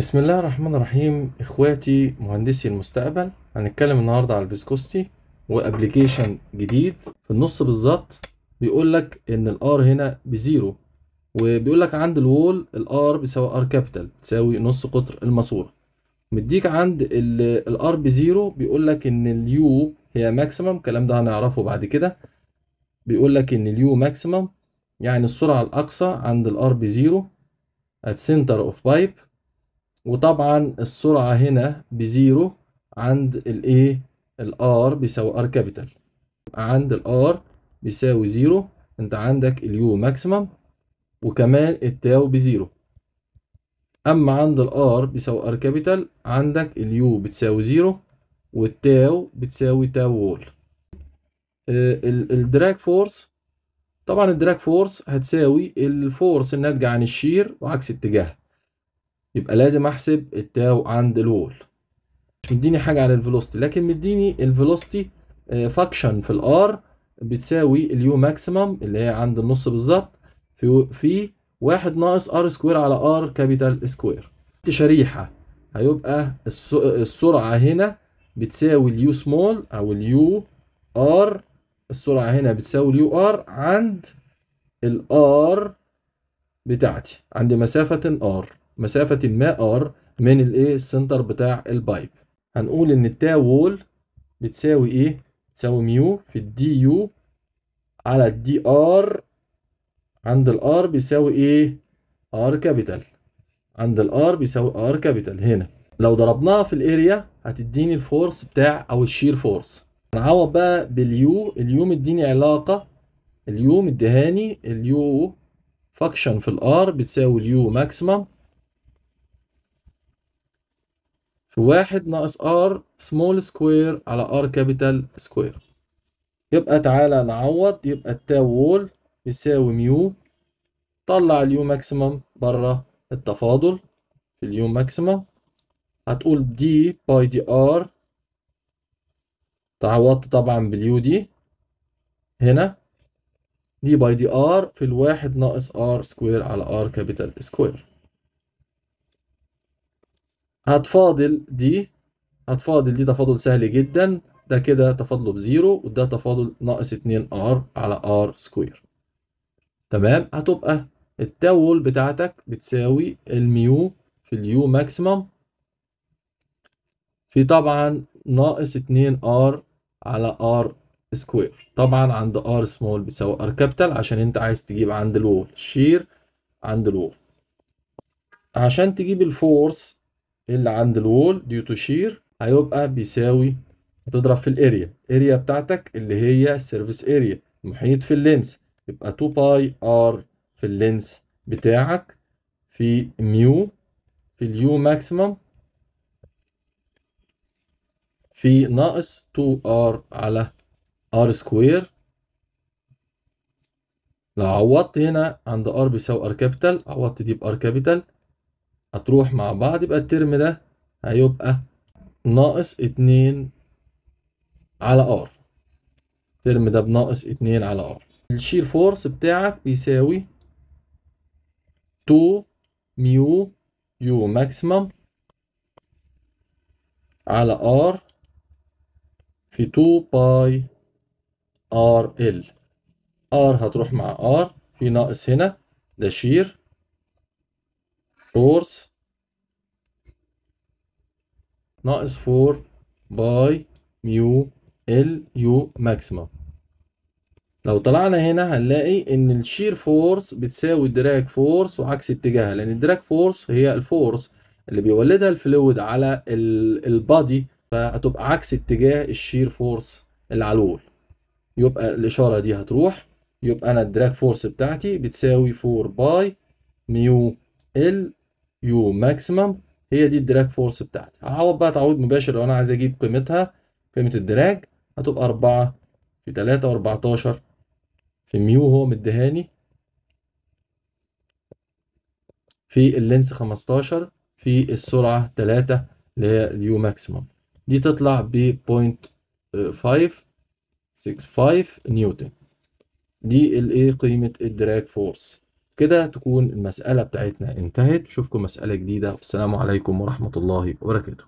بسم الله الرحمن الرحيم اخواتي مهندسي المستقبل هنتكلم النهارده على الفيسكوستي وابلكيشن جديد في النص بالظبط بيقول لك ان الار هنا بزيرو وبيقول لك عند الوول الار بيساوي ار كابيتال بتساوي نص قطر الماسوره مديك عند الار بزيرو بيقول لك ان اليو هي ماكسيمم الكلام ده هنعرفه بعد كده بيقول لك ان اليو ماكسيمم يعني السرعه الاقصى عند الار بزيرو at center of pipe وطبعا السرعة هنا بزيرو عند الـ الار بيساوي ار كابيتال عند الار بيساوي زيرو انت عندك الـ U ماكسيمم وكمان التاو بزيرو اما عند الار بيساوي ار كابيتال عندك الـ U بتساوي زيرو والتاو بتساوي تاو وول الدراج فورس طبعا الدراج فورس هتساوي الفورس الناتجة عن الشير وعكس اتجاهها يبقى لازم احسب التاو عند الوول مش مديني حاجه عن الفيلوستي لكن مديني الفيلوستي فاكشن آه، في الار بتساوي اليو ماكسيمم اللي هي عند النص بالظبط في في واحد ناقص ار سكوير على ار كابيتال سكوير شريحه هيبقى السرعه هنا بتساوي اليو سمول او اليو ار السرعه هنا بتساوي اليو ار عند الار بتاعتي عند مسافه ار مسافة ما ار من الايه السنتر بتاع البايب هنقول ان التا وول بتساوي ايه بتساوي ميو في الدي يو على الدي ار عند الار بيساوي ايه ار كابيتال عند الار بيساوي ار كابيتال هنا لو ضربناها في الاريا هتديني الفورس بتاع او الشير فورس هنعوض بقى باليو اليو مديني علاقه اليو مديهاني اليو فاكشن في الار بتساوي اليو ماكسيمم في واحد ناقص ار سمول سكوير على ار كابيتال سكوير يبقى تعالى نعوض يبقى التاو وول يساوي ميو طلع اليو ماكسيمم بره التفاضل في اليو ماكسيمم هتقول دي باي دي ار تعوضت طبعا باليو دي هنا دي باي دي ار في الواحد ناقص ار سكوير على ار كابيتال سكوير هتفاضل دي هتفاضل دي تفاضل سهل جدا ده كده تفاضله بزيرو وده تفاضل ناقص 2 ار على ار سكوير تمام هتبقى التول بتاعتك بتساوي الميو في اليو ماكسيمم في طبعا ناقص 2 ار على ار سكوير طبعا عند ار سمول بيساوي ار كابيتال عشان انت عايز تجيب عند الوول شير عند الوول عشان تجيب الفورس اللي عند الوول ديو تو شير هيبقى بيساوي هتضرب في الاريا الاريا بتاعتك اللي هي السيرفيس اريا محيط في اللينس يبقى 2 باي ار في اللينس بتاعك في ميو في اليو ماكسيمم في ناقص 2 ار على ار سكوير لو عوضت هنا عند ار بيساوي ار كابيتال عوضت دي بار كابيتال هتروح مع بعض يبقى الترم ده هيبقى ناقص اتنين على ار الترم ده بناقص اتنين على ار الشير فورس بتاعك بيساوي 2 ميو يو ماكسيمم على ار في 2 باي ار ال ار هتروح مع ار في ناقص هنا ده شير فورس ناقص 4 باي ميو ال يو ماكسيمم لو طلعنا هنا هنلاقي ان الشير فورس بتساوي الدراج فورس وعكس اتجاهها لان الدراج فورس هي الفورس اللي بيولدها الفلويد على البادي فهتبقى عكس اتجاه الشير فورس اللي على الول يبقى الاشاره دي هتروح يبقى انا الدراج فورس بتاعتي بتساوي 4 باي ميو ال يو ماكسيمم هي دي الدراج فورس بتاعتي هعوض بقى تعويض مباشر لو انا عايز اجيب قيمتها قيمه الدراج هتبقى 4 في 3 و14 في ميو هو مديهاني في اللينس 15 في السرعه 3 اللي هي اليو ماكسيمم دي تطلع ب 0.565 نيوتن دي الايه قيمه الدراج فورس كده تكون المسألة بتاعتنا انتهت أشوفكم مسألة جديدة والسلام عليكم ورحمة الله وبركاته